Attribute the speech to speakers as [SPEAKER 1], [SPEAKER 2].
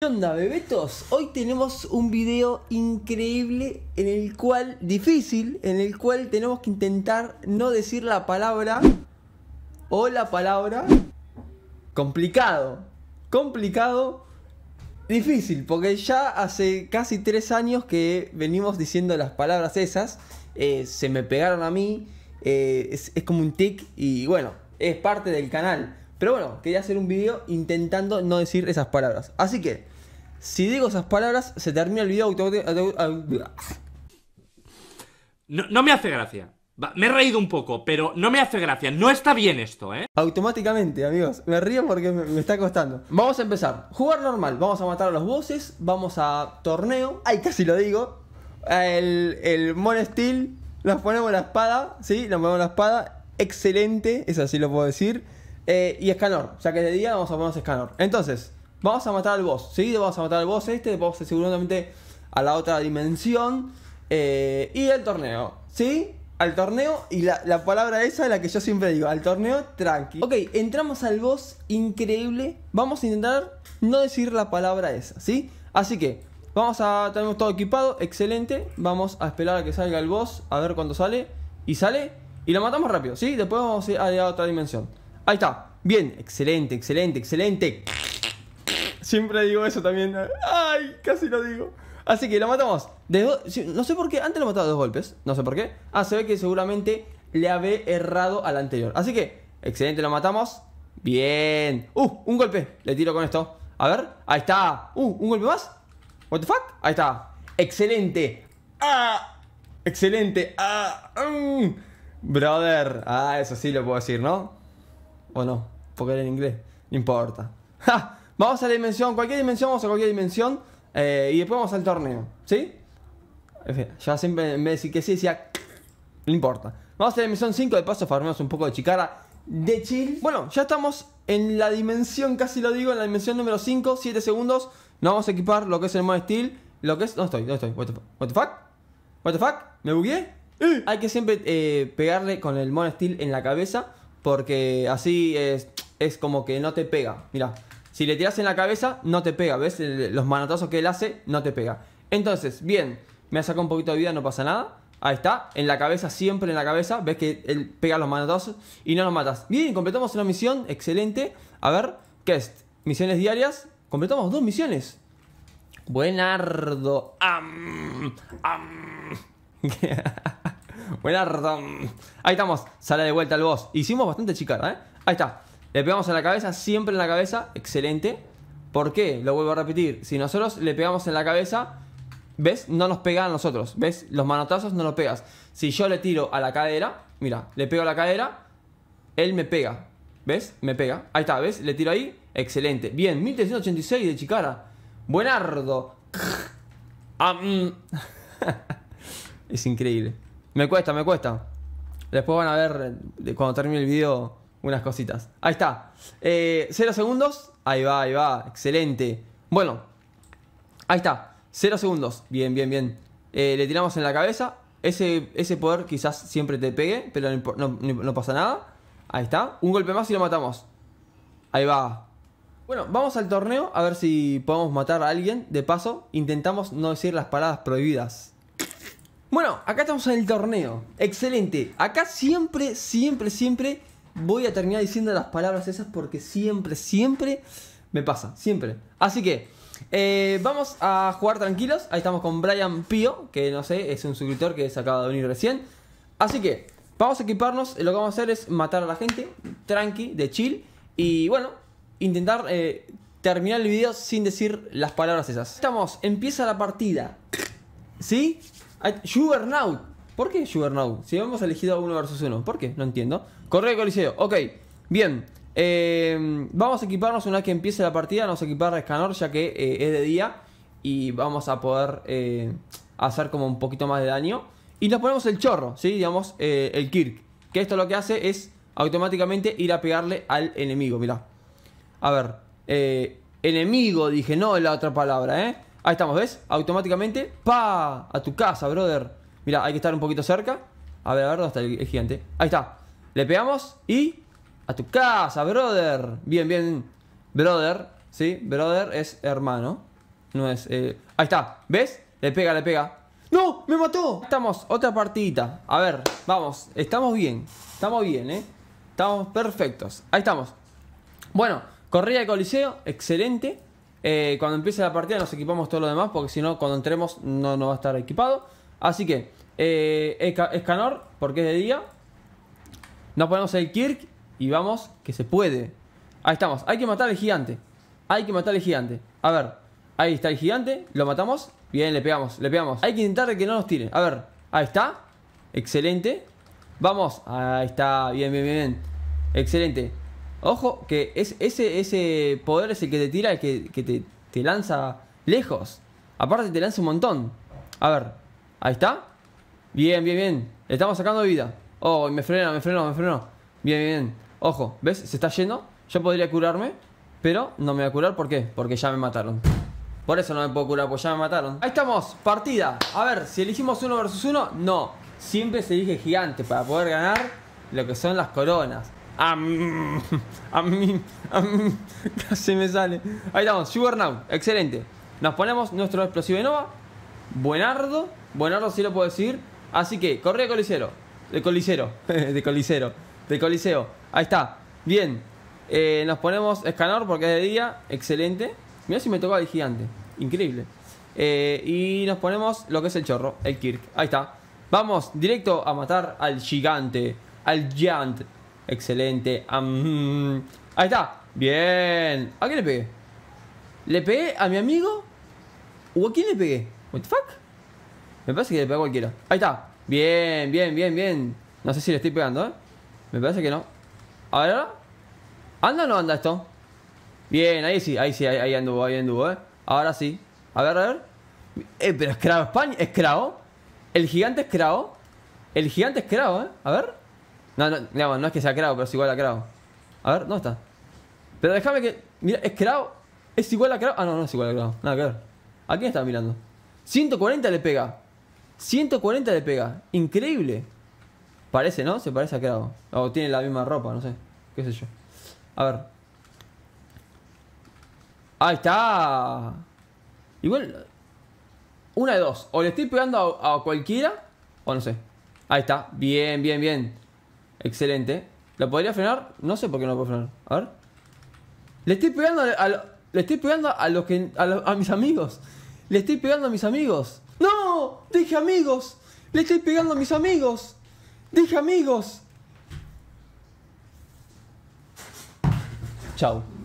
[SPEAKER 1] ¿Qué onda bebetos? Hoy tenemos un video increíble en el cual, difícil, en el cual tenemos que intentar no decir la palabra o la palabra complicado. Complicado Difícil, porque ya hace casi tres años que venimos diciendo las palabras esas, eh, se me pegaron a mí, eh, es, como un tic y bueno, es parte del canal. Pero bueno, quería hacer un video intentando no decir esas palabras. Así que, si digo esas palabras, se termina el video no me hace gracia me he reído un poco, pero no me hace gracia. No está bien esto, ¿eh? Automáticamente, amigos. Me río porque me, está costando. Vamos a empezar. Jugar normal. Vamos a matar a los bosses. Vamos a torneo. Ay, casi lo digo. El, el Mon Steel. Nos ponemos la espada. Sí, nos ponemos la espada. Excelente. Eso así lo puedo decir. Eh, y escanor. sea, que de día vamos a ponernos escanor. Entonces, vamos a matar al boss. ¿sí? vamos a matar al boss este. Vamos seguramente a la otra dimensión. Eh, y el torneo. ¿Sí? al torneo y la, palabra esa es la que yo siempre digo, al torneo tranqui. Ok, entramos al boss increíble. Vamos a intentar no decir la palabra esa, ¿sí? Así que vamos a tenemos todo equipado, excelente. Vamos a esperar a que salga el boss, a ver cuándo sale y sale y lo matamos rápido, ¿sí? Después vamos a ir a otra dimensión. Ahí está. Bien, excelente, excelente, excelente. Siempre digo eso también. Ay, casi lo digo. Así que lo matamos. De no sé por qué, antes lo mataba dos golpes. No sé por qué. Ah, se ve que seguramente le había errado al anterior. Así que, excelente, lo matamos. Bien. Uh, un golpe. Le tiro con esto. A ver, ahí está. Uh, un golpe más. What the fuck? Ahí está. Excelente. Ah, excelente. Ah, mm. brother. Ah, eso sí lo puedo decir, ¿no? O no, porque era en inglés. No importa. vamos a la dimensión. Cualquier dimensión, vamos a cualquier dimensión. Eh, y después vamos al torneo, ¿sí? En fin, Ya siempre en vez de decir que sí, decía. No importa. Vamos a la dimensión 5, de paso farmeamos un poco de chicara. De chill. Bueno, ya estamos en la dimensión, casi lo digo, en la dimensión número 5, 7 segundos. Nos vamos a equipar lo que es el mod steel. Lo que es. No estoy, no estoy. What the, fuck? What the fuck? ¿Me bugué? Hay que siempre eh, pegarle con el mono steel en la cabeza. Porque así es, es como que no te pega. Mira, si le tiras en la cabeza, no te pega. ¿Ves? los manotazos que él hace, no te pega. Entonces, bien, me ha sacado un poquito de vida, no pasa nada. Ahí está, en la cabeza, siempre en la cabeza. Ves que él pega los manotazos y no los matas. Bien, completamos una misión, excelente. A ver, ¿qué es? Misiones diarias. Completamos dos misiones. Buenardo. ardo Buenardo. Ahí estamos, sale de vuelta el boss. Hicimos bastante chica ¿eh? Ahí está. Le pegamos en la cabeza, siempre en la cabeza, excelente. ¿Por qué? Lo vuelvo a repetir. Si nosotros le pegamos en la cabeza, ¿ves? No nos pega a nosotros. ¿Ves? Los manotazos no los pegas. Si yo le tiro a la cadera, mira, le pego a la cadera, él me pega. ¿Ves? Me pega. Ahí está, ¿ves? Le tiro ahí. Excelente. Bien, 1386 de Chicara. Buenardo. Ah, mm. es increíble. Me cuesta, me cuesta. Después van a ver cuando termine el video unas cositas. Ahí está. Eh, cero segundos. Ahí va, ahí va. Excelente. Bueno. Ahí está. cero segundos. Bien, bien, bien. Eh, le tiramos en la cabeza. Ese, ese poder quizás siempre te pegue, pero no, no, pasa nada. Ahí está. Un golpe más y lo matamos. Ahí va. Bueno, vamos al torneo a ver si podemos matar a alguien. De paso, intentamos no decir las paradas prohibidas. Bueno, acá estamos en el torneo. Excelente. Acá siempre, siempre, siempre voy a terminar diciendo las palabras esas porque siempre, siempre me pasa, siempre. Así que, eh, vamos a jugar tranquilos. Ahí estamos con Brian Pío, que no sé, es un suscriptor que se acaba de unir recién. Así que, vamos a equiparnos. Lo que vamos a hacer es matar a la gente, tranqui, de chill. Y bueno, intentar eh, terminar el video sin decir las palabras esas. Estamos, empieza la partida. ¿Sí? Juggernaut. ¿Por qué Juggernaut? Si hemos elegido uno versus uno. ¿Por qué? No entiendo. Correo Coliseo. Ok. Bien. Em, vamos a equiparnos una vez que empiece la partida. Nos equipar a Escanor ya que eh, es de día. Y vamos a poder eh, hacer como un poquito más de daño. Y nos ponemos el chorro, ¿sí? Digamos, eh, el Kirk. Que esto lo que hace es automáticamente ir a pegarle al enemigo. Mirá. A ver. enemigo, dije, no la otra palabra, ¿eh? Ahí estamos, ¿ves? Automáticamente, pa A tu casa, brother. Mira, hay que estar un poquito cerca. A ver, a ver, ¿dónde está el gigante? Ahí está. Le pegamos y... A tu casa, brother. Bien, bien. Brother, ¿sí? Brother es hermano. No es... Eh, ahí está. ¿Ves? Le pega, le pega. ¡No! ¡Me mató! Estamos, otra partidita. A ver, vamos. Estamos bien. Estamos bien, ¿eh? Estamos perfectos. Ahí estamos. Bueno, corrida de coliseo. Excelente. Eh, cuando empiece la partida nos equipamos todo lo demás porque si no, cuando entremos no, no va a estar equipado. Así que, eh, Escanor, porque es de día. Nos ponemos el Kirk y vamos, que se puede. Ahí estamos, hay que matar al gigante. Hay que matar al gigante. A ver, ahí está el gigante, lo matamos. Bien, le pegamos, le pegamos. Hay que intentar que no nos tire. A ver, ahí está. Excelente. Vamos, ahí está, bien, bien, bien. Excelente. Ojo, que es, ese, ese poder es el que te tira, el que, te, te lanza lejos. Aparte te lanza un montón. A ver, Ahí está. Bien, bien, bien. Le estamos sacando vida. Oh, me freno, me freno, me freno. Bien, bien. Ojo, ¿ves? Se está yendo. Yo podría curarme, pero no me voy a curar. ¿Por qué? Porque ya me mataron. Por eso no me puedo curar, porque ya me mataron. Ahí estamos, partida. A ver, si elegimos uno versus uno, no. Siempre se elige gigante para poder ganar lo que son las coronas. A mí, a mí, a mí. Casi me sale. Ahí estamos, Sugar Now. Excelente. Nos ponemos nuestro explosivo de Nova. Buenardo, Buenardo si lo puedo decir. Así que, corre de Colisero. De Colisero. de Colisero. De Coliseo. Ahí está. Bien. Eh, nos ponemos escanor porque es de día. Excelente. Mira si me toca el gigante. Increíble. Eh, y nos ponemos lo que es el chorro, el Kirk. Ahí está. Vamos directo a matar al gigante. Al giant. Excelente. ahí está. Bien. ¿A quién le pegué? ¿Le pegué a mi amigo? ¿O a quién le pegué? What the fuck? Me parece que le pegó cualquiera. Ahí está. Bien, bien, bien, bien. No sé si le estoy pegando, ¿eh? Me parece que no. A ver, ahora. ¿Anda o no anda esto? Bien, ahí sí, ahí sí, ahí, anduvo, ahí anduvo, ¿eh? Ahora sí. A ver, a ver. Eh, pero es crao, España, es crao. El gigante es El gigante es ¿eh? A ver. No, no, no, es que sea crao, pero es igual a crao. A ver, ¿dónde está? Pero déjame que... Mira, es crao. Es igual a crao. Ah, no, no es igual a Crao. Nada que ver. ¿A quién estaba mirando? 140 le pega. 140 le pega. Increíble. Parece, ¿no? Se parece a Krago. O tiene la misma ropa, no sé. Qué sé yo. A ver. Ahí está. Igual. Una de dos. O le estoy pegando a, cualquiera. O no sé. Ahí está. Bien, bien, bien. Excelente. lo podría frenar? No sé por qué no lo puedo frenar. A ver. Le estoy pegando a, le estoy pegando a los que. a mis amigos. Le estoy pegando a mis amigos. No, dije amigos. Le estoy pegando a mis amigos. Dije amigos. Chao.